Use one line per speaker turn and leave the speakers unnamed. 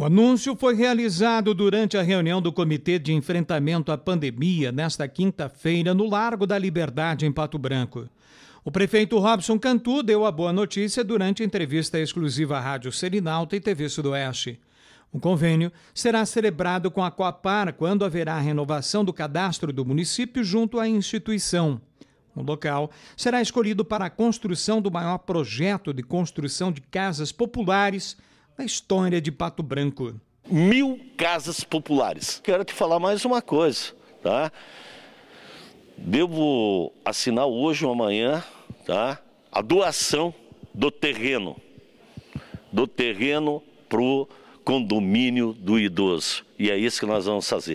O anúncio foi realizado durante a reunião do Comitê de Enfrentamento à Pandemia nesta quinta-feira no Largo da Liberdade, em Pato Branco. O prefeito Robson Cantu deu a boa notícia durante entrevista exclusiva à Rádio Serinalta e TV Sudoeste. O convênio será celebrado com a Coapar quando haverá a renovação do cadastro do município junto à instituição. O local será escolhido para a construção do maior projeto de construção de casas populares da história de Pato Branco.
Mil casas populares. Quero te falar mais uma coisa, tá? Devo assinar hoje ou amanhã, tá? A doação do terreno, do terreno pro condomínio do idoso. E é isso que nós vamos fazer.